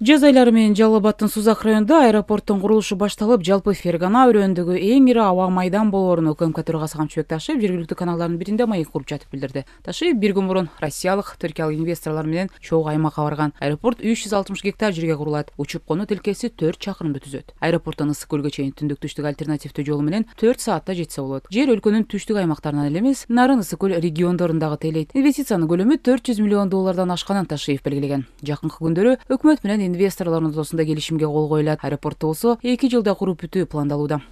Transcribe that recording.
Жаз айлары менен жалал абадтын сузак районунда аэропорттун курулушу башталып жалпы фергана өрөөндөгү эң ири аба майдан болоорун укмк төрагасы камчыбек ташиев жергиликтүү каналдардын биринде маек куруп жатып билдирди ташиев бир күн мурун россиялык түркиялык инвесторлор менен чогуу аймакка барган аэропорт үч жүз алтымыш гектар жерге курулат учуп конуу тилкеси төрт чакырымды түзөт аэропорттон ысык көлгө чейин түндүк түштүк альтернативдүү жолу менен төрт саатта жетсе болот жер өлкөнүн түштүк аймактарынан эле эмес нарын ысык көл региондорун дагы тейлейт инвестициянын көлөмү төрт жүз миллион доллардан ашканын ташиев белгилеген жакынкы күндөрү өкмөт менен инвесторлордун ортосунда келишимге кол коюлат аэропортту болсо эки жылда куруп бүтүү пландалууда